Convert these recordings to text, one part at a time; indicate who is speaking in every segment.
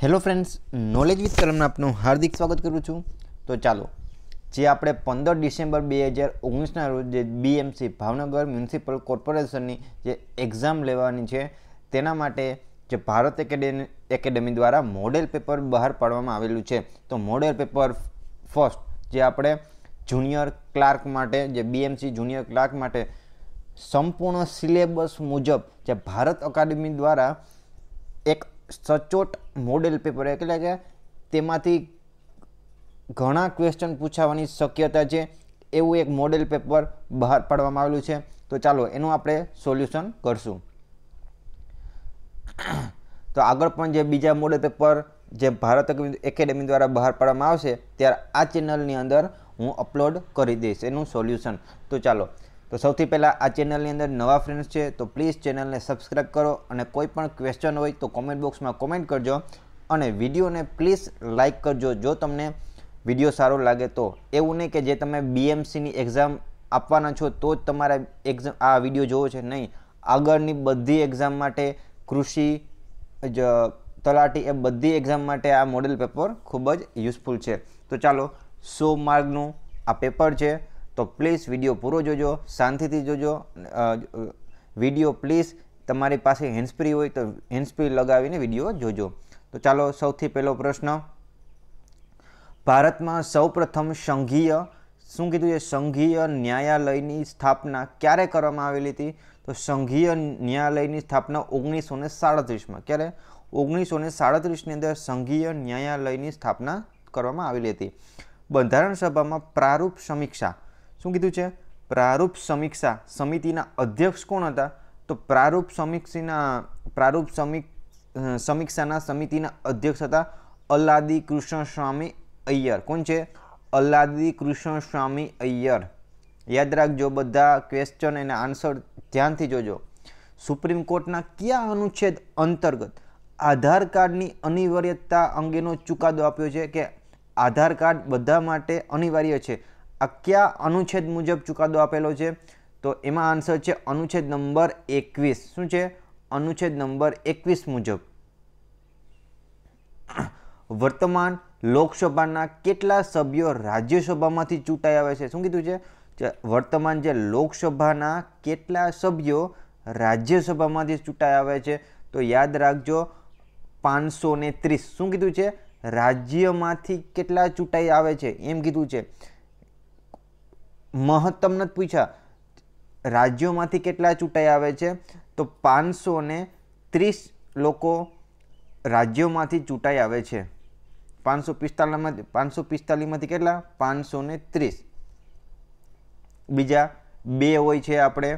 Speaker 1: Hello friends knowledge with કલમના આપનું હાર્દિક સ્વાગત કરું છું તો ચાલો જે આપણે પંદર ડિસેમ્બર બે હજાર ઓગણીસના રોજ જે બીએમસી ભાવનગર મ્યુનિસિપલ કોર્પોરેશનની જે એક્ઝામ લેવાની છે તેના માટે જે ભારત એકેડેમી એકેડેમી દ્વારા મોડેલ પેપર બહાર પાડવામાં આવેલું છે તો મોડેલ પેપર ફર્સ્ટ જે આપણે જુનિયર ક્લાર્ક માટે જે બીએમસી જુનિયર ક્લાર્ક માટે સંપૂર્ણ સિલેબસ મુજબ જે ભારત અકાદમી દ્વારા એક સચોટ મોડેલ પેપર એટલે કે તેમાંથી ઘણા ક્વેશ્ચન પૂછાવાની શક્યતા છે એવું એક મોડેલ પેપર બહાર પાડવામાં આવેલું છે તો ચાલો એનું આપણે સોલ્યુશન કરશું તો આગળ પણ જે બીજા મોડેલ પેપર જે ભારત એકેડેમી દ્વારા બહાર પાડવામાં આવશે ત્યારે આ ચેનલની અંદર હું અપલોડ કરી દઈશ એનું સોલ્યુશન તો ચાલો તો સૌથી પહેલાં આ ચેનલની અંદર નવા ફ્રેન્ડ્સ છે તો પ્લીઝ ચેનલને સબસ્ક્રાઈબ કરો અને કોઈ પણ ક્વેશ્ચન હોય તો કોમેન્ટ બોક્સમાં કોમેન્ટ કરજો અને વિડીયોને પ્લીઝ લાઇક કરજો જો તમને વિડીયો સારો લાગે તો એવું નહીં કે જે તમે બીએમસીની એક્ઝામ આપવાના છો તો જ તમારે એક્ઝામ આ વિડીયો જોવો છે નહીં આગળની બધી એક્ઝામ માટે કૃષિ જ તલાટી એ બધી એક્ઝામ માટે આ મોડેલ પેપર ખૂબ જ યુઝફુલ છે તો ચાલો સો માર્કનું આ પેપર છે તો પ્લીઝ વિડીયો પૂરો જોજો શાંતિથી જોજો વિડીયો પ્લીઝ તમારી પાસે હેન્ડસ્પ્રી હોય તો હેન્ડસ્પ્રી લગાવીને વિડીયો જોજો તો ચાલો સૌથી પહેલો પ્રશ્ન ભારતમાં સૌપ્રથમ સંઘીય શું કીધું છે સંઘીય ન્યાયાલયની સ્થાપના ક્યારે કરવામાં આવેલી હતી તો સંઘીય ન્યાયાલયની સ્થાપના ઓગણીસો ને સાડત્રીસમાં ક્યારે ઓગણીસો ને સાડત્રીસની અંદર સંઘીય ન્યાયાલયની સ્થાપના કરવામાં આવેલી હતી બંધારણ સભામાં પ્રારૂપ સમીક્ષા શું કીધું છે પ્રારૂપ સમીક્ષા સમિતિના અધ્યક્ષ કોણ હતા તો પ્રારૂપ સમીક્ષીના પ્રારૂપ સમીક્ષાના સમિતિના અધ્યક્ષ હતા અલ્લાદી કૃષ્ણ સ્વામી અય્યર કોણ છે અલ્લાદી કૃષ્ણ સ્વામી અય્યર યાદ રાખજો બધા ક્વેશ્ચન અને આન્સર ધ્યાનથી જોજો સુપ્રીમ કોર્ટના કયા અનુચ્છેદ અંતર્ગત આધાર કાર્ડની અનિવાર્યતા અંગેનો ચુકાદો આપ્યો છે કે આધાર કાર્ડ બધા માટે અનિવાર્ય છે આ કયા અનુચ્છેદ મુજબ ચુકાદો આપેલો છે તો એમાં આન્સર છે અનુચ્છેદ નંબર એકવીસ શું છે અનુચ્છેદ નંબર એકવીસ મુજબ વર્તમાન લોકસભાના કેટલા સભ્યો રાજ્યસભામાંથી ચૂંટાઈ આવે છે શું કીધું છે વર્તમાન જે લોકસભાના કેટલા સભ્યો રાજ્યસભામાંથી ચૂંટાઈ આવે છે તો યાદ રાખજો પાંચસો ત્રીસ શું કીધું છે રાજ્યમાંથી કેટલા ચૂંટાઈ આવે છે એમ કીધું છે મહત્તમ નથી પૂછ્યા રાજ્યોમાંથી કેટલા ચૂંટાઈ આવે છે તો પાંચસો ને ત્રીસ લોકો રાજ્યોમાંથી ચૂંટાઈ આવે છે પાંચસો પિસ્તાલીસમાંથી પાંચસો પિસ્તાલીસમાંથી કેટલા પાંચસો ને ત્રીસ બીજા બે હોય છે આપણે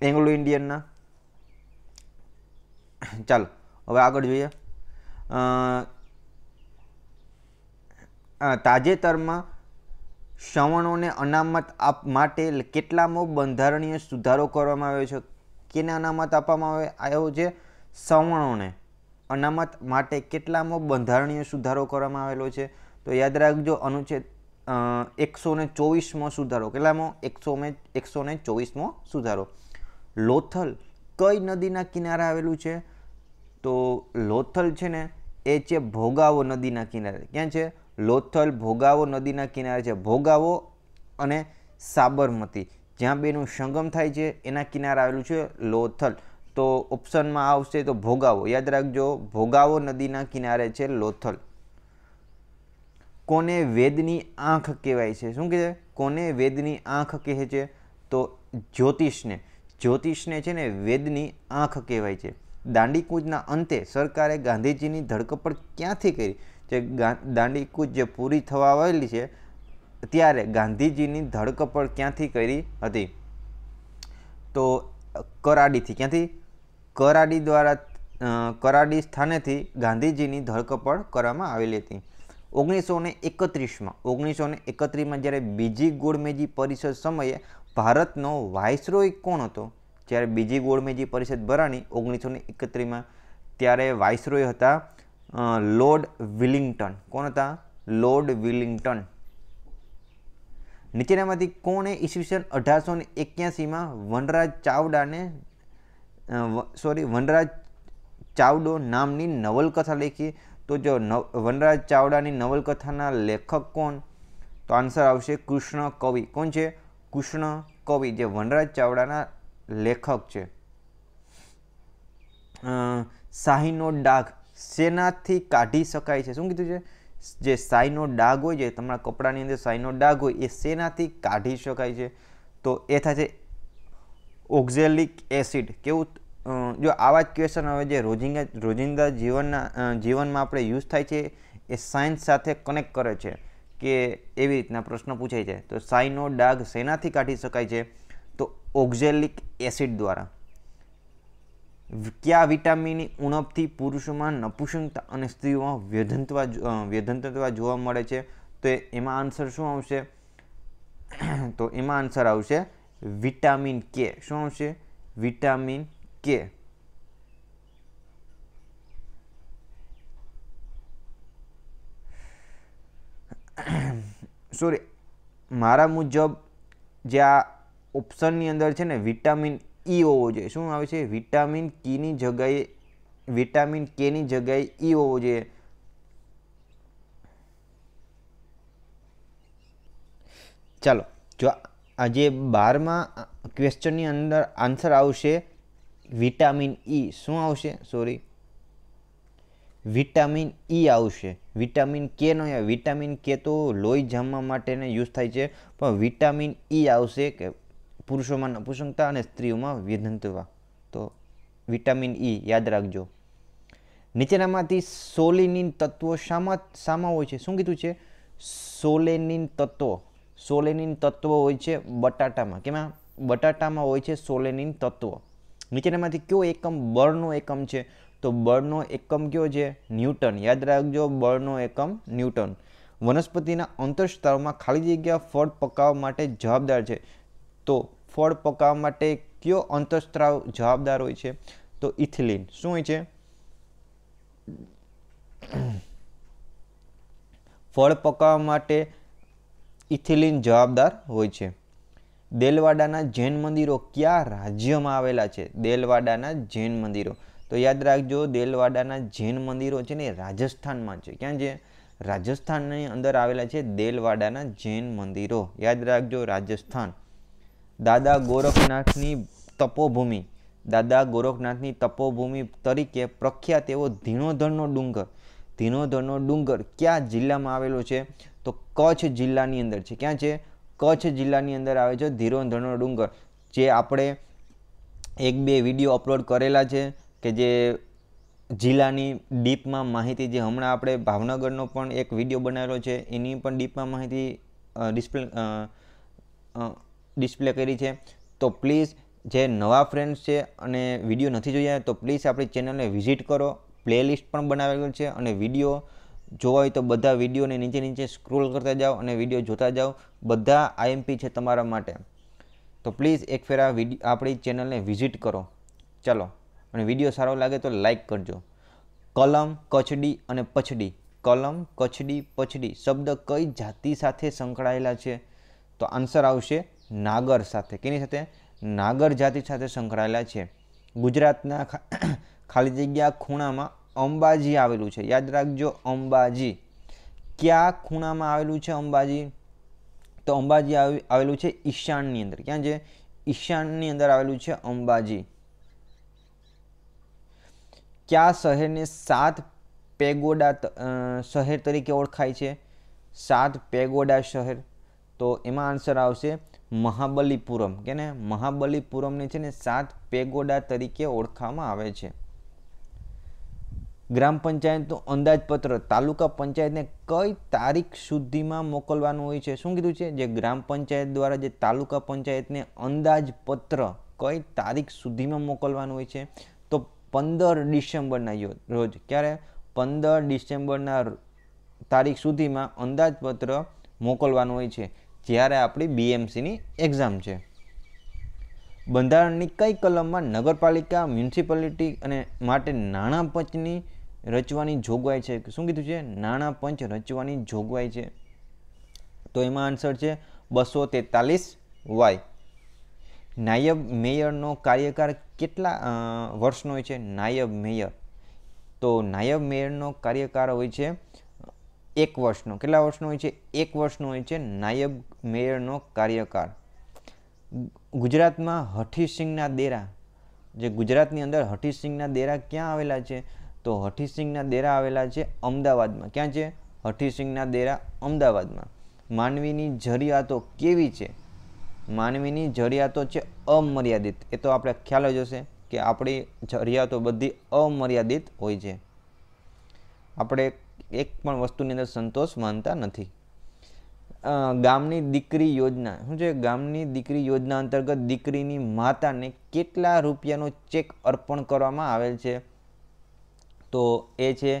Speaker 1: એંગ્લો ઇન્ડિયનના ચાલો હવે આગળ જોઈએ તાજેતરમાં શ્રવણોને અનામત આપ માટે કેટલામો બંધારણીય સુધારો કરવામાં આવ્યો છે કેને અનામત આપવામાં આવ્યો છે શ્રવણોને અનામત માટે કેટલામો બંધારણીય સુધારો કરવામાં આવેલો છે તો યાદ રાખજો અનુચ્છેદ એકસો ને ચોવીસમો સુધારો કેટલામો એકસો ને એકસો ને ચોવીસમો સુધારો લોથલ કઈ નદીના કિનારે આવેલું છે તો લોથલ છે ને એ છે ભોગાવો નદીના કિનારે ક્યાં છે લોથલ ભોગાવો નદીના કિનારે છે ભોગાવો અને સાબરમતી જ્યાં બેનું સંગમ થાય છે એના કિનારે આવેલું છે લોથલ તો ઓપ્શનમાં આવશે તો ભોગાવો યાદ રાખજો ભોગાવો નદીના કિનારે છે લોથલ કોને વેદની આંખ કહેવાય છે શું કહે છે કોને વેદની આંખ કહે છે તો જ્યોતિષને જ્યોતિષને છે ને વેદની આંખ કહેવાય છે દાંડીકૂચના અંતે સરકારે ગાંધીજીની ધરપકડ ક્યાંથી કરી જે દાંડીકૂચ જે પૂરી થવા આવેલી છે ત્યારે ગાંધીજીની ધડકપડ ક્યાંથી કરી હતી તો કરાડીથી ક્યાંથી કરાડી દ્વારા કરાડી સ્થાનેથી ગાંધીજીની ધરપકડ કરવામાં આવેલી હતી ઓગણીસો ને એકત્રીસમાં ઓગણીસો ને એકત્રીસમાં જ્યારે બીજી ગોળમેજી પરિષદ સમયે ભારતનો વાઇસરોય કોણ હતો જ્યારે બીજી ગોળમેજી પરિષદ ભરાણી ઓગણીસો ને એકત્રીસમાં ત્યારે વાઇસરોય હતા લોર્ડ વિલિંગ્ટન કોણ હતા લોર્ડ વિલિંગ્ટન નીચેનામાંથી કોણે ઈસવીસન અઢારસો ને એક્યાસીમાં વનરાજ ચાવડાને સોરી વનરાજ ચાવડો નામની નવલકથા લેખી તો જો વનરાજ ચાવડાની નવલકથાના લેખક કોણ તો આન્સર આવશે કૃષ્ણ કવિ કોણ છે કૃષ્ણ કવિ જે વનરાજ ચાવડાના લેખક છે શાહીનો ડાઘ શેનાથી કાઢી શકાય છે શું કીધું છે જે સાઈનો ડાઘ હોય છે તમારા કપડાની અંદર સાઈનો ડાઘ હોય એ શેનાથી કાઢી શકાય છે તો એ થાય છે ઓક્ઝેલિક એસિડ કેવું જો આવા જ ક્વેશ્ચન હવે જે રોજિંદા રોજિંદા જીવનના જીવનમાં આપણે યુઝ થાય છે એ સાયન્સ સાથે કનેક્ટ કરે છે કે એવી રીતના પ્રશ્ન પૂછાય છે તો સાઈનો ડાઘ શેનાથી કાઢી શકાય છે તો ઓક્ઝેલિક એસિડ દ્વારા કયા વિટામિનની ઉણપથી પુરુષોમાં નપુસંગતા અને સ્ત્રીઓમાં વ્યધંતવા વ્યધંતત્વા જોવા મળે છે તો એમાં આન્સર શું આવશે તો એમાં આન્સર આવશે વિટામિન કે શું આવશે વિટામિન કે સોરી મારા મુજબ જે આ ઓપ્શનની અંદર છે ને વિટામિન ઈ હોવો જોઈએ શું આવે છે વિટામિન કીની જગ્યાએ વિટામિન કેની જગ્યાએ ઈ હોવો જોઈએ ચાલો જો આજે બારમાં ક્વેશ્ચનની અંદર આન્સર આવશે વિટામિન ઈ e. શું આવશે સોરી વિટામિન ઈ આવશે વિટામિન કે નો વિટામિન કે તો લોહી જામવા માટેને યુઝ થાય છે પણ વિટામિન ઈ e આવશે કે પુરુષોમાં નપુસંગતા અને સ્ત્રીઓમાં વિધંતવા તો વિટામિન ઈ e યાદ રાખજો નીચેનામાંથી સોલિનિન તત્વો શામાં શામાં હોય છે શું કીધું છે સોલેનિન તત્વો સોલેનિન તત્વો હોય છે બટાટામાં કેમાં બટાટામાં હોય છે સોલેનિન તત્વો નીચેનામાંથી કયો એકમ બળનો એકમ છે તો બળનો એકમ કયો છે ન્યૂટન યાદ રાખજો બળનો એકમ ન્યૂટન વનસ્પતિના અંતર અંતરસ્તરમાં ખાલી જગ્યા ફળ પકાવવા માટે જવાબદાર છે તો ફળ પકાવવા માટે કયો અંતઃસ્ત્રાવ જવાબદાર હોય છે તો ઇથિલિન શું હોય છે ફળ પકાવવા માટે ઇથિલિન જવાબદાર હોય છે દેલવાડાના જૈન મંદિરો કયા રાજ્યમાં આવેલા છે દેલવાડાના જૈન મંદિરો તો યાદ રાખજો દેલવાડાના જૈન મંદિરો છે ને રાજસ્થાનમાં છે ક્યાં છે રાજસ્થાનની અંદર આવેલા છે દેલવાડાના જૈન મંદિરો યાદ રાખજો રાજસ્થાન દાદા ગોરખનાથની તપોભૂમિ દાદા ગોરખનાથની તપોભૂમિ તરીકે પ્રખ્યાત એવો ધીણોધરનો ડુંગર ધીણોધરનો ડુંગર ક્યાં જિલ્લામાં આવેલો છે તો કચ્છ જિલ્લાની અંદર છે ક્યાં છે કચ્છ જિલ્લાની અંદર આવે છે ધીરોધરનો ડુંગર જે આપણે એક બે વિડીયો અપલોડ કરેલા છે કે જે જિલ્લાની ડીપમાં માહિતી જે હમણાં આપણે ભાવનગરનો પણ એક વિડીયો બનાવેલો છે એની પણ ડીપમાં માહિતી ડિસ્પ્લે ડિસ્પ્લે કરી છે તો પ્લીઝ જે નવા ફ્રેન્ડ્સ છે અને વિડીયો નથી જોયા તો પ્લીઝ આપણી ચેનલને વિઝિટ કરો પ્લેલિસ્ટ પણ બનાવેલું છે અને વિડીયો જોવા હોય તો બધા વિડીયોને નીચે નીચે સ્ક્રોલ કરતા જાઓ અને વિડીયો જોતા જાઓ બધા આઈએમપી છે તમારા માટે તો પ્લીઝ એક ફેર આ વિડીયો આપણી ચેનલને વિઝિટ કરો ચાલો અને વિડીયો સારો લાગે તો લાઇક કરજો કલમ કચડી અને પછડી કલમ કચડી પછડી શબ્દ કઈ જાતિ સાથે સંકળાયેલા છે તો આન્સર આવશે નાગર સાથે કેની સાથે નાગર જાતિ સાથે સંકળાયેલા છે ગુજરાતના ખાલી જગ્યા ખૂણામાં અંબાજી આવેલું છે યાદ રાખજો અંબાજી ક્યાં ખૂણામાં આવેલું છે અંબાજી તો અંબાજી આવેલું છે ઈશાનની અંદર ક્યાં છે ઈશાનની અંદર આવેલું છે અંબાજી ક્યાં શહેરને સાત પેગોડા શહેર તરીકે ઓળખાય છે સાત પેગોડા શહેર તો એમાં આન્સર આવશે મહાબલીપુરમ કે મહાબલીપુરમને છે ને સાત પેગોડા તરીકે ઓળખવામાં આવે છે ગ્રામ પંચાયતનું અંદાજપત્ર તાલુકા પંચાયતને કઈ તારીખ સુધીમાં મોકલવાનું હોય છે શું કીધું છે જે ગ્રામ પંચાયત દ્વારા જે તાલુકા પંચાયતને અંદાજપત્ર કઈ તારીખ સુધીમાં મોકલવાનું હોય છે તો પંદર ડિસેમ્બરના રોજ ક્યારે પંદર ડિસેમ્બરના તારીખ સુધીમાં અંદાજપત્ર મોકલવાનું હોય છે જ્યારે આપણી બીએમસીની એક્ઝામ છે બંધારણની કઈ કલમમાં નગરપાલિકા મ્યુનિસિપાલિટી અને માટે નાણાં પંચની રચવાની જોગવાઈ છે શું કીધું છે નાણાં પંચ રચવાની જોગવાઈ છે તો એમાં આન્સર છે બસો તેતાલીસ વાય નાયબ મેયરનો કાર્યકાર કેટલા વર્ષનો હોય છે નાયબ મેયર તો નાયબ મેયરનો કાર્યકાર હોય છે એક વર્ષનો કેટલા વર્ષનો હોય છે એક વર્ષનો હોય છે નાયબ મેયરનો કાર્યકાળ ગુજરાતમાં હઠીસિંહના દેરા જે ગુજરાતની અંદર હઠીસિંહના દેરા ક્યાં આવેલા છે તો હઠીસિંહના દેરા આવેલા છે અમદાવાદમાં ક્યાં છે હઠીસિંહના દેરા અમદાવાદમાં માનવીની જરિયાતો કેવી છે માનવીની જરિયાતો છે અમર્યાદિત એ તો આપણે ખ્યાલ જ હશે કે આપણી જરિયાતો બધી અમર્યાદિત હોય છે આપણે એક પણ વસ્તુની અંદર સંતોષ માનતા નથી ગામની દીકરી યોજના શું છે ગામની દીકરી યોજના અંતર્ગત દીકરીની માતાને કેટલા રૂપિયાનો ચેક અર્પણ કરવામાં આવેલ છે તો એ છે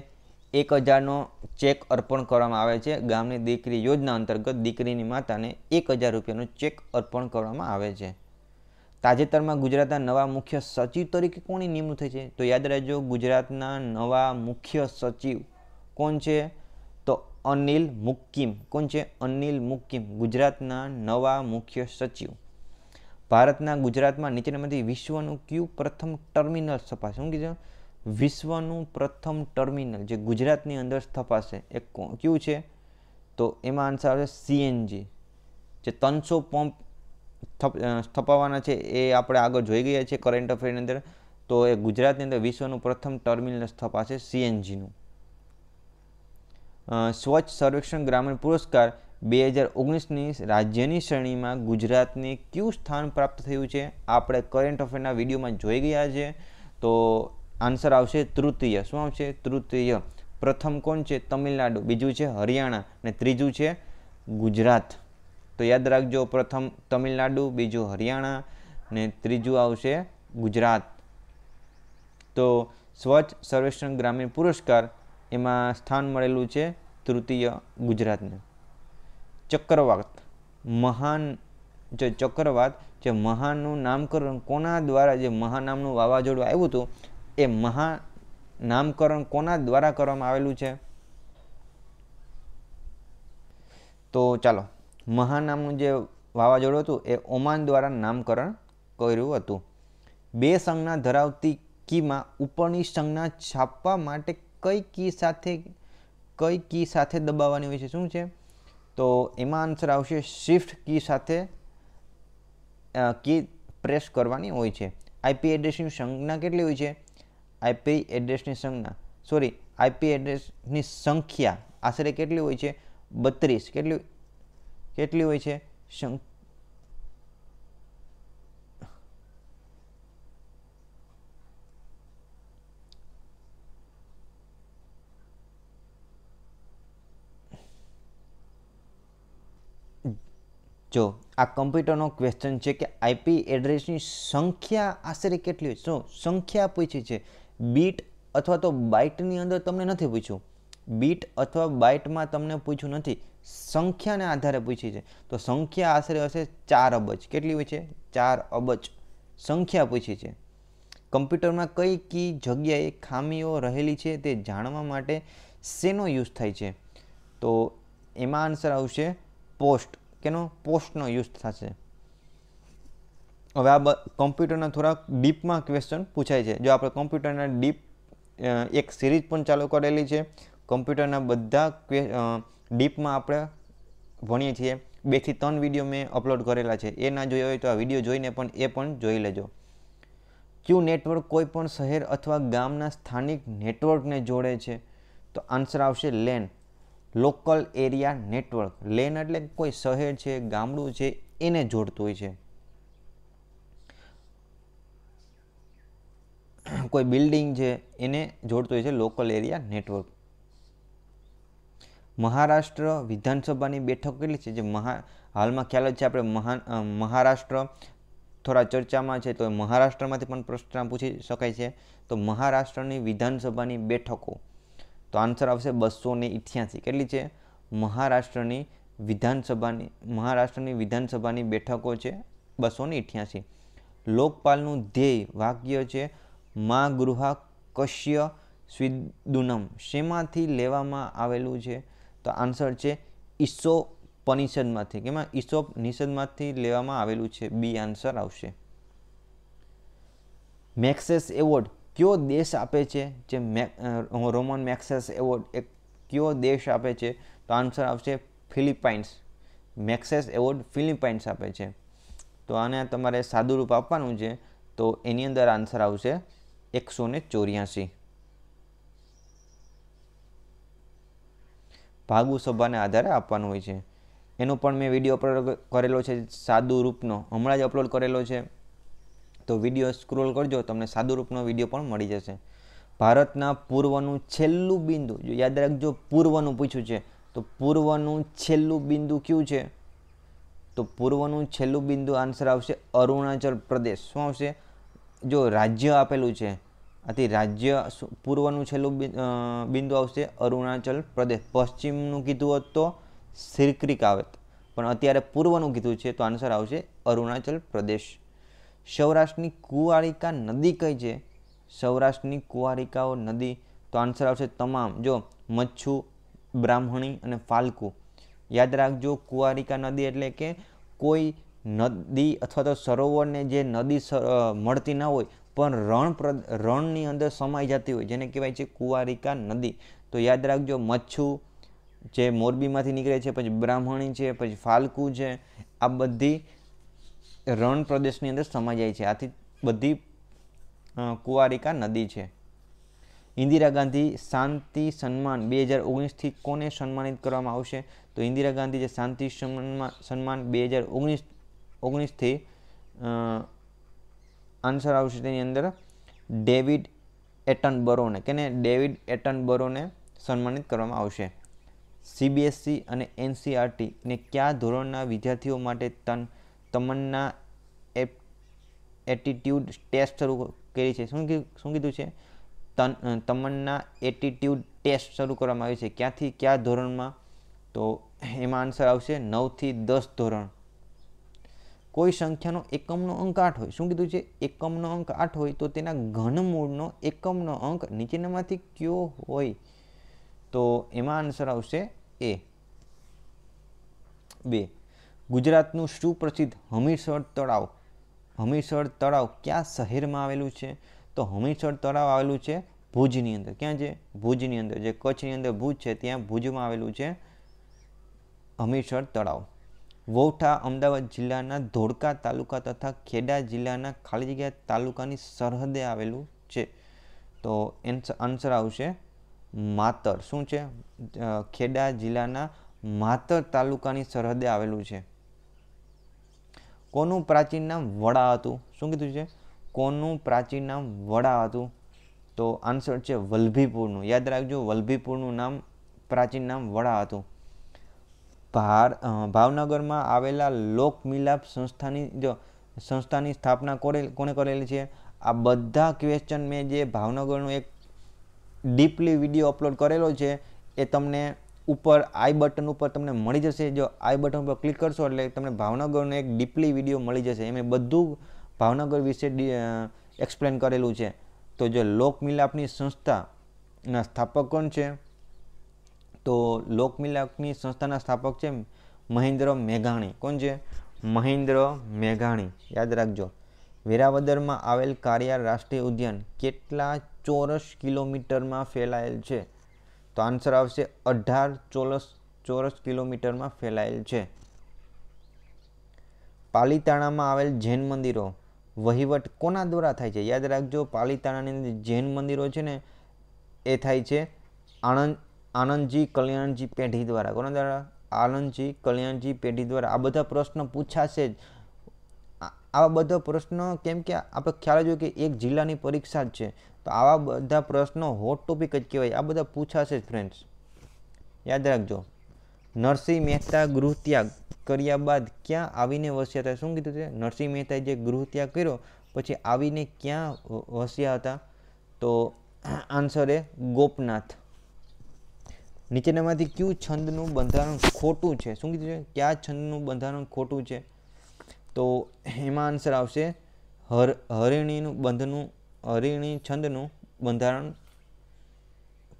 Speaker 1: એક હજારનો ચેક અર્પણ કરવામાં આવે છે ગામની દીકરી યોજના અંતર્ગત દીકરીની માતાને એક હજાર રૂપિયાનો ચેક અર્પણ કરવામાં આવે છે તાજેતરમાં ગુજરાતના નવા મુખ્ય સચિવ તરીકે કોની નિમણૂક થઈ છે તો યાદ રાખજો ગુજરાતના નવા મુખ્ય સચિવ કોણ છે તો અનિલ મુકીમ કોણ છે અનિલ મુકીમ ગુજરાતના નવા મુખ્ય સચિવ ભારતના ગુજરાતમાં નીચેનામાંથી વિશ્વનું ક્યુ પ્રથમ ટર્મિનલ સ્થપાશે શું કીધું વિશ્વનું પ્રથમ ટર્મિનલ જે ગુજરાતની અંદર સ્થપાશે એ ક્યુ છે તો એમાં આન્સર આવશે સીએનજી જે ત્રણસો પંપ સ્થપાવાના છે એ આપણે આગળ જોઈ ગયા છે કરંટ અફેરની અંદર તો એ ગુજરાતની અંદર વિશ્વનું પ્રથમ ટર્મિનલ સ્થપાશે સીએનજીનું સ્વચ્છ સર્વેક્ષણ ગ્રામીણ પુરસ્કાર બે હજાર ઓગણીસની રાજ્યની શ્રેણીમાં ગુજરાતને કયું સ્થાન પ્રાપ્ત થયું છે આપણે કરંટ અફેરના વિડીયોમાં જોઈ ગયા છે તો આન્સર આવશે તૃતીય શું આવશે તૃતીય પ્રથમ કોણ છે તમિલનાડુ બીજું છે હરિયાણા અને ત્રીજું છે ગુજરાત તો યાદ રાખજો પ્રથમ તમિલનાડુ બીજું હરિયાણા ને ત્રીજું આવશે ગુજરાત તો સ્વચ્છ સર્વેક્ષણ ગ્રામીણ પુરસ્કાર એમાં સ્થાન મળેલું છે તૃતીય ગુજરાતને ચક્રવાત મહાન જે ચક્રવાત જે મહાનનું નામકરણ કોના દ્વારા જે મહાનામનું વાવાઝોડું આવ્યું હતું એ મહા નામકરણ કોના દ્વારા કરવામાં આવેલું છે તો ચાલો મહાનામનું જે વાવાઝોડું હતું એ ઓમાન દ્વારા નામકરણ કર્યું હતું બે સંજ્ઞા ધરાવતી કીમાં ઉપરની સંજ્ઞા છાપવા માટે કઈ કી સાથે કઈ કી સાથે દબાવવાની હોય છે શું છે તો એમાં આન્સર આવશે શિફ્ટ કી સાથે કી પ્રેસ કરવાની હોય છે આઈપી એડ્રેસની સંજ્ઞા કેટલી હોય છે આઈપી એડ્રેસની સંજ્ઞા સોરી આઈપી એડ્રેસની સંખ્યા આશરે કેટલી હોય છે બત્રીસ કેટલી કેટલી હોય છે સંખ્યા જો આ કમ્પ્યુટરનો ક્વેશ્ચન છે કે આઈપી એડ્રેસની સંખ્યા આશરે કેટલી હોય શું સંખ્યા પૂછી છે બીટ અથવા તો બાઇટની અંદર તમને નથી પૂછ્યું બીટ અથવા બાઇટમાં તમને પૂછ્યું નથી સંખ્યાને આધારે પૂછી છે તો સંખ્યા આશરે હશે ચાર અબજ કેટલી હોય છે ચાર અબજ સંખ્યા પૂછી છે કમ્પ્યુટરમાં કઈ કી જગ્યાએ ખામીઓ રહેલી છે તે જાણવા માટે શેનો યુઝ થાય છે તો એમાં આન્સર આવશે પોસ્ટ કેનો પોસ્ટનો યુઝ થશે હવે આ કોમ્પ્યુટરના થોડા ડીપમાં ક્વેશ્ચન પૂછાય છે જો આપણે કોમ્પ્યુટરના ડીપ એક સિરીઝ પણ ચાલુ કરેલી છે કોમ્પ્યુટરના બધા ડીપમાં આપણે ભણીએ છીએ બેથી ત્રણ વિડીયો મેં અપલોડ કરેલા છે એ ના જોયા હોય તો આ વિડીયો જોઈને પણ એ પણ જોઈ લેજો ક્યુ નેટવર્ક કોઈ પણ શહેર અથવા ગામના સ્થાનિક નેટવર્કને જોડે છે તો આન્સર આવશે LAN local area network LAN એટલે કોઈ શહેર છે ગામડું છે એને જોડતું હોય છે કોઈ બિલ્ડિંગ છે એને જોડતું હોય છે લોકલ એરિયા નેટવર્ક મહારાષ્ટ્ર વિધાનસભાની બેઠક કેટલી છે જે મહા હાલમાં ખ્યાલ જ છે આપણે મહારાષ્ટ્ર થોડા ચર્ચામાં છે તો મહારાષ્ટ્રમાંથી પણ પ્રશ્ન પૂછી શકાય છે તો મહારાષ્ટ્રની વિધાનસભાની બેઠકો તો આન્સર આવશે બસો ને ઇઠ્યાસી કેટલી છે મહારાષ્ટ્રની વિધાનસભાની મહારાષ્ટ્રની વિધાનસભાની બેઠકો છે બસો ને ઇઠ્યાસી લોકપાલનું ધ્યેય વાક્ય છે મા ગૃહા કશ્ય સ્વિદુનમ શેમાંથી લેવામાં આવેલું છે તો આન્સર છે ઈસો પનિષદમાંથી કેમાં ઈસો નિષદમાંથી લેવામાં આવેલું છે બી આન્સર આવશે મેક્સેસ એવોર્ડ કયો દેશ આપે છે જે રોમન મેક્સેસ એવોર્ડ એક કયો દેશ આપે છે તો આન્સર આવશે ફિલિપાઇન્સ મેક્સેસ એવોર્ડ ફિલિપાઇન્સ આપે છે તો આને તમારે સાદું રૂપ આપવાનું છે તો એની અંદર આન્સર આવશે એકસો ને ચોર્યાસી ભાગુ સભાને આધારે આપવાનું હોય છે એનો પણ મેં વિડીયો અપલોડ કરેલો છે સાદું રૂપનો હમણાં જ અપલોડ કરેલો છે તો વિડીયો સ્ક્રોલ કરજો તમને સાદુરૂપનો વિડીયો પણ મળી જશે ભારતના પૂર્વનું છેલ્લું બિંદુ જો યાદ રાખજો પૂર્વનું પૂછ્યું છે તો પૂર્વનું છેલ્લું બિંદુ કયું છે તો પૂર્વનું છેલ્લું બિંદુ આન્સર આવશે અરુણાચલ પ્રદેશ શું આવશે જો રાજ્ય આપેલું છે આથી રાજ્ય પૂર્વનું છેલ્લું બિંદુ આવશે અરુણાચલ પ્રદેશ પશ્ચિમનું કીધું હોત તો સિરક્રિક આવત પણ અત્યારે પૂર્વનું કીધું છે તો આન્સર આવશે અરુણાચલ પ્રદેશ સૌરાષ્ટ્રની કુવારિકા નદી કઈ છે સૌરાષ્ટ્રની કુવારિકાઓ નદી તો આન્સર આવશે તમામ જો મચ્છુ બ્રાહ્મણી અને ફાલ્કુ યાદ રાખજો કુવારિકા નદી એટલે કે કોઈ નદી અથવા તો સરોવરને જે નદી મળતી ના હોય પણ રણ રણની અંદર સમાઈ જતી હોય જેને કહેવાય છે કુવારિકા નદી તો યાદ રાખજો મચ્છુ જે મોરબીમાંથી નીકળે છે પછી બ્રાહ્મણી છે પછી ફાલ્કુ છે આ બધી રણ પ્રદેશની અંદર સમાઈ જાય છે આથી બધી કુવારિકા નદી છે ઇન્દિરા ગાંધી શાંતિ સન્માન બે હજાર ઓગણીસથી કોને સન્માનિત કરવામાં આવશે તો ઇન્દિરા ગાંધી જે શાંતિ સન્માન બે હજાર ઓગણીસ ઓગણીસથી આન્સર આવશે તેની અંદર ડેવિડ એટન બરોને કેને ડેવિડ એટન બરોને સન્માનિત કરવામાં આવશે સીબીએસસી અને એનસીઆરટી ને કયા ધોરણના વિદ્યાર્થીઓ માટે તન તમન્ના એપ એટીટ્યૂડ ટેસ્ટ શરૂ કરી છે શું શું કીધું છે તન તમન્ના એટીટ્યૂડ ટેસ્ટ શરૂ કરવામાં આવ્યો છે ક્યાંથી કયા ધોરણમાં તો એમાં આન્સર આવશે નવથી દસ ધોરણ કોઈ સંખ્યાનો એકમનો અંક આઠ હોય શું કીધું છે એકમનો અંક આઠ હોય તો તેના ઘનમૂળનો એકમનો અંક નીચેનામાંથી કયો હોય તો એમાં આન્સર આવશે એ બે ગુજરાતનું સુપ્રસિદ્ધ હમીરસર તળાવ હમીરસર તળાવ ક્યાં શહેરમાં આવેલું છે તો હમીરસર તળાવ આવેલું છે ભુજની અંદર ક્યાં છે ભુજની અંદર જે કચ્છની અંદર ભુજ છે ત્યાં ભુજમાં આવેલું છે હમીરસર તળાવ વોઠા અમદાવાદ જિલ્લાના ધોળકા તાલુકા તથા ખેડા જિલ્લાના ખાલી જગ્યા તાલુકાની સરહદે આવેલું છે તો આન્સર આવશે માતર શું છે ખેડા જિલ્લાના માતર તાલુકાની સરહદે આવેલું છે કોનું પ્રાચીન નામ વડા હતું શું કીધું છે કોનું પ્રાચીન નામ વડા હતું તો આન્સર છે વલ્ભીપુરનું યાદ રાખજો વલ્ભીપુરનું નામ પ્રાચીન નામ વડા હતું ભાર ભાવનગરમાં આવેલા લોકમિલાપ સંસ્થાની જો સંસ્થાની સ્થાપના કોરે કોને કરેલી છે આ બધા ક્વેશ્ચન મેં જે ભાવનગરનો એક ડીપલી વિડીયો અપલોડ કરેલો છે એ તમને ઉપર આઈ બટન ઉપર તમને મળી જશે જો આઈ બટન ઉપર ક્લિક કરશો એટલે તમને ભાવનગરનો એક ડીપલી વિડીયો મળી જશે એમ બધું ભાવનગર વિશે એક્સપ્લેન કરેલું છે તો જે લોકમિલાપની સંસ્થાના સ્થાપક કોણ છે તો લોકમિલાપની સંસ્થાના સ્થાપક છે મહેન્દ્ર મેઘાણી કોણ છે મહેન્દ્ર મેઘાણી યાદ રાખજો વેરાવદરમાં આવેલ કારિયાર રાષ્ટ્રીય ઉદ્યાન કેટલા ચોરસ કિલોમીટરમાં ફેલાયેલ છે તો આન્સર આવશે અઢાર ચોરસ ચોરસ કિલોમીટરમાં ફેલાયેલ છે પાલીતાણામાં આવેલ જૈન મંદિરો વહીવટ કોના દ્વારા થાય છે યાદ રાખજો પાલીતાણાની અંદર જૈન મંદિરો છે ને એ થાય છે આણંદ આનંદજી કલ્યાણજી પેઢી દ્વારા કોના દ્વારા આનંદજી કલ્યાણજી પેઢી દ્વારા આ બધા પ્રશ્ન પૂછાશે જ આવા બધા પ્રશ્ન કેમ કે આપણે ખ્યાલ જો કે એક જિલ્લાની પરીક્ષા જ છે તો આવા બધા પ્રશ્નો હોટ ટોપિક જ કહેવાય આ બધા પૂછાશે જ ફ્રેન્ડ્સ યાદ રાખજો નરસિંહ મહેતા ગૃહત્યાગ કર્યા બાદ ક્યાં આવીને વસ્યા હતા શું કીધું છે નરસિંહ મહેતાએ જે ગૃહત્યાગ કર્યો પછી આવીને ક્યાં વસ્યા હતા તો આન્સર એ ગોપનાથ નીચેનામાંથી કયું છંદનું બંધારણ ખોટું છે શું કીધું છે કયા છંદનું બંધારણ ખોટું છે તો એમાં આન્સર આવશે હર હરિણીનું બંધનું હરિણી છંદનું બંધારણ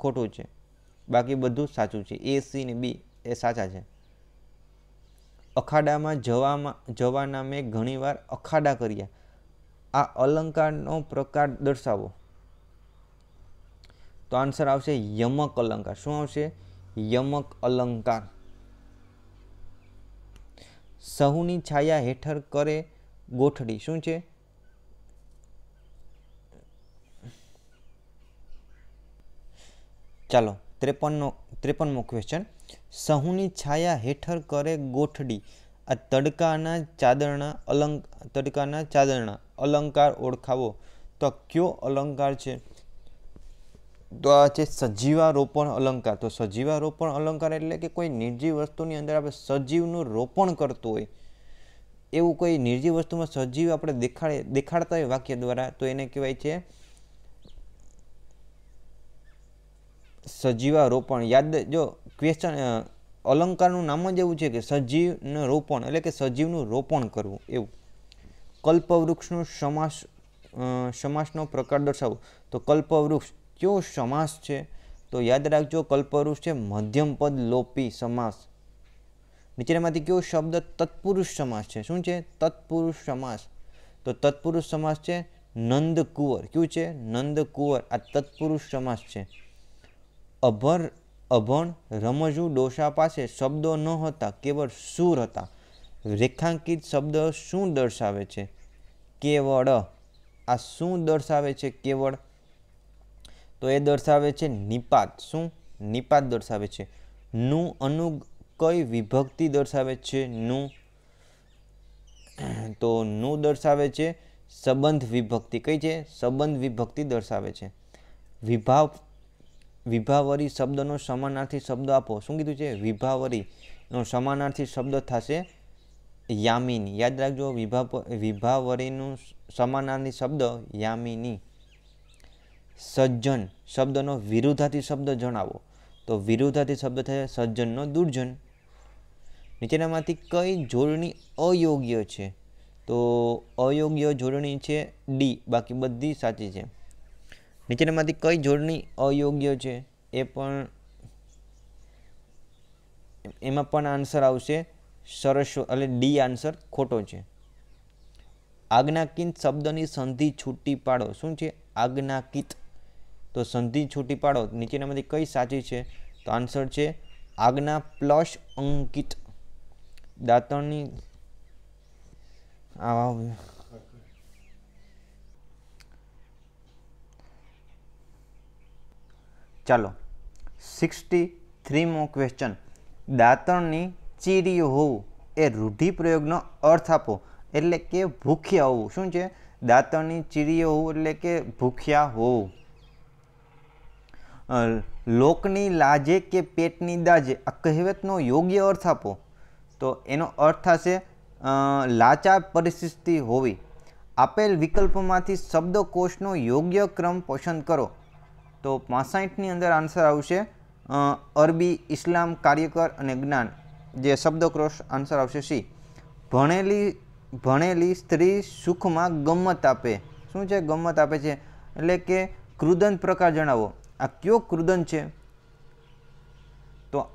Speaker 1: ખોટું છે બાકી બધું સાચું છે એ સી ને બી એ સાચા છે અખાડામાં જવામાં જવાના મેં ઘણીવાર અખાડા કર્યા આ અલંકારનો પ્રકાર દર્શાવો તો આન્સર આવશે યમક અલંકાર શું આવશે યમક અલંકાર સહુની છાયા હેઠળ કરે ગોઠડી શું છે ચાલો ત્રેપનનો ત્રેપનમો ક્વેશ્ચન સહુની છાયા હેઠળ કરે ગોઠડી આ તડકાના ચાદરના અલંક તડકાના ચાદરના અલંકાર ઓળખાવો તો કયો અલંકાર છે તો આ છે સજીવારોપણ અલંકાર તો સજીવારોપણ અલંકાર એટલે કે કોઈ નિર્જીવ વસ્તુની અંદર આપણે સજીવનું રોપણ કરતું હોય એવું કોઈ નિર્જીવ વસ્તુમાં સજીવ આપણે દેખાડે દેખાડતા હોય વાક્ય દ્વારા તો એને કહેવાય છે સજીવા રોપણ યાદ જો ક્વેશ્ચન અલંકારનું નામ જ એવું છે કે સજીવને રોપણ એટલે કે સજીવનું રોપણ કરવું એવું કલ્પવૃક્ષનું સમાસ સમાસનો પ્રકાર દર્શાવો તો કલ્પવૃક્ષ કયો સમાસ છે તો યાદ રાખજો કલ્પવૃક્ષ છે મધ્યમપદ લોપી સમાસ નીચેનામાંથી કયો શબ્દ તત્પુરુષ સમાસ છે શું છે તત્પુરુષ સમાસ તો તત્પુરુષ સમાસ છે નંદ કુંવર કયું છે નંદ કુંવર આ તત્પુરુષ સમાસ છે અભર અભણ રમજુ ડોસા પાસે શબ્દો ન હતા કેવળ સૂર હતા રેખાંકિત શબ્દ શું દર્શાવે છે કેવળ આ શું દર્શાવે છે કેવળ તો એ દર્શાવે છે નિપાત શું નિપાત દર્શાવે છે નું અનુ કઈ વિભક્તિ દર્શાવે છે નું તો નું દર્શાવે છે સંબંધ વિભક્તિ કઈ છે સંબંધ વિભક્તિ દર્શાવે છે વિભાવ વિભાવરી શબ્દનો સમાનાર્થી શબ્દ આપો શું કીધું છે વિભાવરીનો સમાનાર્થી શબ્દ થશે યામિની યાદ રાખજો વિભા વિભાવરીનું સમાનાર્થી શબ્દ યામિની સજ્જન શબ્દનો વિરુદ્ધાર્થી શબ્દ જણાવો તો વિરુદ્ધાથી શબ્દ થશે સજ્જનનો દુર્જન નીચેનામાંથી કઈ જોડણી અયોગ્ય છે તો અયોગ્ય જોડણી છે ડી બાકી બધી સાચી છે નીચેનામાંથી કઈ જોડણી અયોગ્ય છે એ પણ એમાં પણ આન્સર આવશે સરસ એટલે ડી આન્સર ખોટો છે આજ્ઞાકિત શબ્દની સંધિ છૂટી પાડો શું છે આજ્ઞાકિત તો સંધિ છૂટી પાડો નીચેનામાંથી કઈ સાચી છે તો આન્સર છે આજ્ઞા પ્લસ અંકિત દાંતણની આવા ચાલો સિક્સટી થ્રીમો ક્વેશ્ચન દાંતણની ચીરીઓ હોવું એ રૂઢિપ્રયોગનો અર્થ આપો એટલે કે ભૂખ્યા હોવું શું છે દાંતણની ચીરીઓ હોવું એટલે કે ભૂખ્યા હોવું લોકની લાજે કે પેટની દાજે આ કહેવતનો યોગ્ય અર્થ આપો તો એનો અર્થ થશે લાચા પરિસ્થિતિ હોવી આપેલ વિકલ્પમાંથી શબ્દકોષનો યોગ્ય ક્રમ પસંદ કરો તો પાસઠની અંદર આન્સર આવશે અરબી ઇસ્લામ કાર્યકર અને જ્ઞાન જે શબ્દક્રોશ આન્સર આવશે સી ભણેલી ભણેલી સ્ત્રી સુખમાં ગમત આપે શું છે ગમત આપે છે એટલે કે ક્રુદન પ્રકાર જણાવો આ કયો ક્રુદન છે તો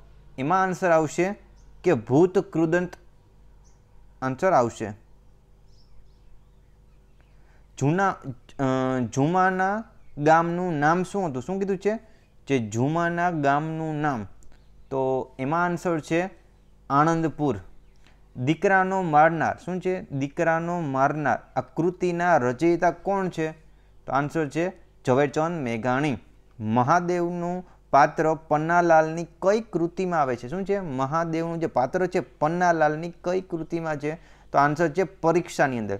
Speaker 1: એમાં આન્સર આવશે કે ભૂત ક્રુદંત આન્સર આવશે જૂના જુમાના ગામનું નામ શું હતું શું કીધું છે જે ઝુમાના ગામનું નામ તો એમાં આન્સર છે આણંદપુર દીકરાનો મારનાર શું છે દીકરાનો મારનાર આ કૃતિના રચયિતા કોણ છે તો આન્સર છે ઝવેરચંદ મેઘાણી મહાદેવનું પાત્ર પન્નાલાલની કઈ કૃતિમાં આવે છે શું છે મહાદેવનું જે પાત્ર છે પન્નાલાલની કઈ કૃતિમાં છે તો આન્સર છે પરીક્ષાની અંદર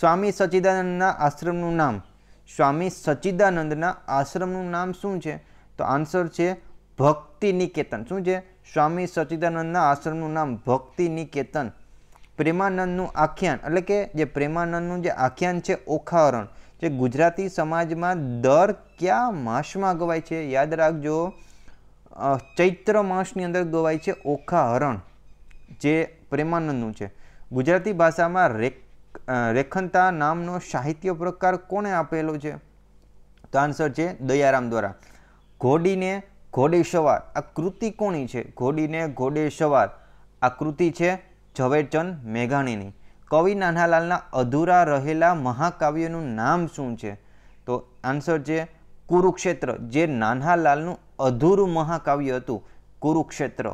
Speaker 1: સ્વામી સચ્ચિદાનંદના આશ્રમનું નામ સ્વામી સચ્ચિદાનંદના આશ્રમનું નામ શું છે તો આન્સર છે ભક્તિ નિકેતન શું છે સ્વામી સચ્ચિદાનંદના આશ્રમનું નામ ભક્તિ નિકેતન પ્રેમાનંદનું આખ્યાન એટલે કે જે પ્રેમાનંદનું જે આખ્યાન છે ઓખારણ જે ગુજરાતી સમાજમાં દર કયા માસમાં ગવાય છે યાદ રાખજો ચૈત્ર માસની અંદર ગવાય છે ઓખાહરણ જે પ્રેમાનંદનું છે ગુજરાતી ભાષામાં રેક રેખનતા નામનો સાહિત્ય પ્રકાર કોણે આપેલો છે તો આન્સર છે દયારામ દ્વારા ઘોડીને ઘોડે સવાર આ કૃતિ કોની છે ઘોડીને ઘોડે સવાર આ કૃતિ છે ઝવેરચંદ મેઘાણીની કવિ નાનાલાલના અધૂરા રહેલા મહાકાવ્યનું નામ શું છે તો આન્સર છે કુરુક્ષેત્ર જે નાનાલાલનું અધૂરું મહાકાવ્ય હતું કુરુક્ષેત્ર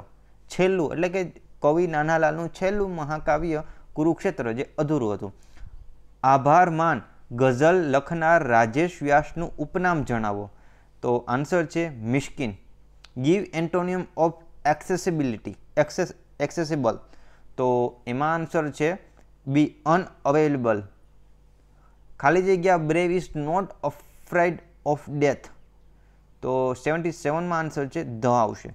Speaker 1: છેલ્લું એટલે કે કવિ નાનાલાલનું છેલ્લું મહાકાવ્ય કુરુક્ષેત્ર જે અધૂરું હતું આભાર માન ગઝલ લખનાર રાજેશ વ્યાસનું ઉપનામ જણાવો તો આન્સર છે મિશ્કિન give antonym of accessibility access accessible તો એમાં આન્સર છે બી અનઅવેલેબલ ખાલી જગ્યા brave is not afraid of death તો સેવન્ટી સેવનમાં આન્સર છે ધ આવશે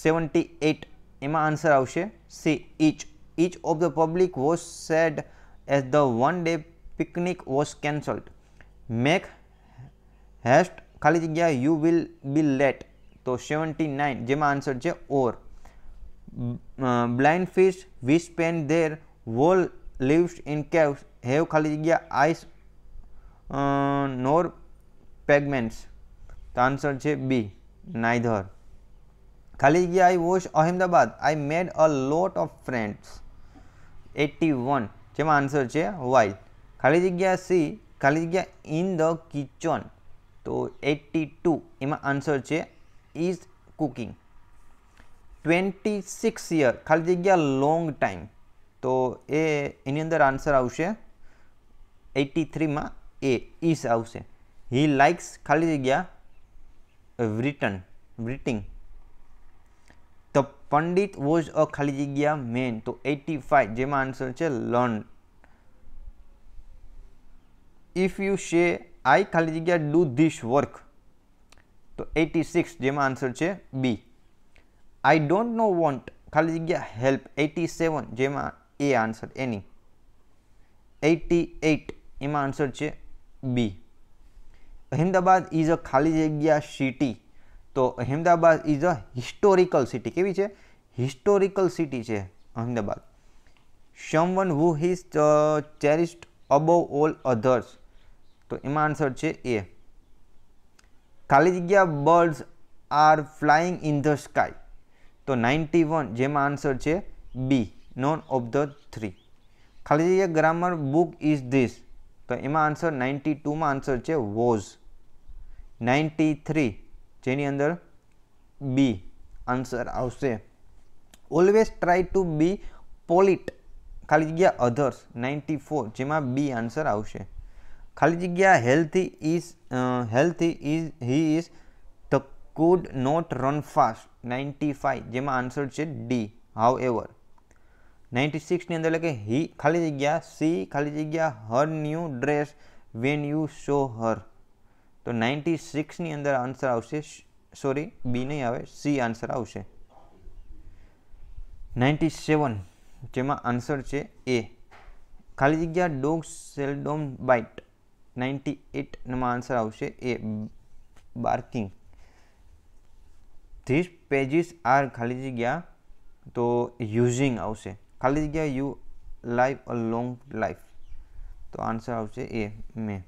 Speaker 1: સેવન્ટી એટ એમાં આન્સર આવશે C each each of the public was sad as the one day picnic was cancelled. Make haste ખાલી જગ્યા યુ વિલ બી લેટ તો seventy nine જેમાં આન્સર છે or blind fish we spend their whole lives in caves have ખાલી જગ્યા ice નોર પેગમેન્ટ્સ તો answer છે બી neither ખાલી જગ્યા I was Ahmedabad I made a lot of friends eighty one જેમાં આન્સર છે વાઇલ ખાલી જગ્યા સી ખાલી જગ્યા ઇન ધ કિચન તો એટી ટુ એમાં આન્સર છે is cooking twenty six year ખાલી જગ્યા લોંગ ટાઈમ તો એ એની અંદર આન્સર આવશે એટી થ્રીમાં એ ઇઝ આવશે હી લાઇક્સ ખાલી જગ્યા return writing the pandit was a ખાલી જગ્યા મેન તો એટી ફાઇવ જેમાં આન્સર છે learn if you say I ખાલી જગ્યા ડુ ધીસ વર્ક તો એટી સિક્સ જેમાં આન્સર છે B I don't know want ખાલી જગ્યા હેલ્પ એટી સેવન જેમાં એ આન્સર એની એટી એટ એમાં આન્સર છે બી અહેમદાબાદ ઇઝ અ ખાલી જગ્યા સિટી તો Ahmedabad is a historical city કેવી છે હિસ્ટોરિકલ સિટી છે Ahmedabad someone who his cherished above all others તો એમાં આન્સર છે એ ખાલી જગ્યા birds are flying in the sky તો નાઇન્ટી વન જેમાં આન્સર છે B none of the three ખાલી જગ્યા ગ્રામર બુક ઇઝ ધીસ તો એમાં આન્સર નાઇન્ટી ટુમાં આન્સર છે વોઝ નાઇન્ટી થ્રી જેની અંદર બી આન્સર આવશે always try to be polite ખાલી જગ્યા અધર્સ નાઇન્ટી ફોર જેમાં બી આન્સર આવશે ખાલી જગ્યા healthy is healthy is he is the could not run fast ninety five જેમાં આન્સર છે ડી હાઉ એવર નાઇન્ટી સિક્સની અંદર એટલે કે હી ખાલી જગ્યા સી ખાલી જગ્યા her new dress when you show her तो 96 ની અંદર આન્સર આવશે સોરી બી નહીં આવે સી આન્સર આવશે 97 જેમાં આન્સર છે એ ખાલી જગ્યા ડોગ સેલ્ડમ બાઈટ 98 નું આન્સર આવશે A barking this pages are ખાલી જગ્યા તો યુઝિંગ આવશે ખાલી જગ્યા you live a long life તો આન્સર આવશે એ મે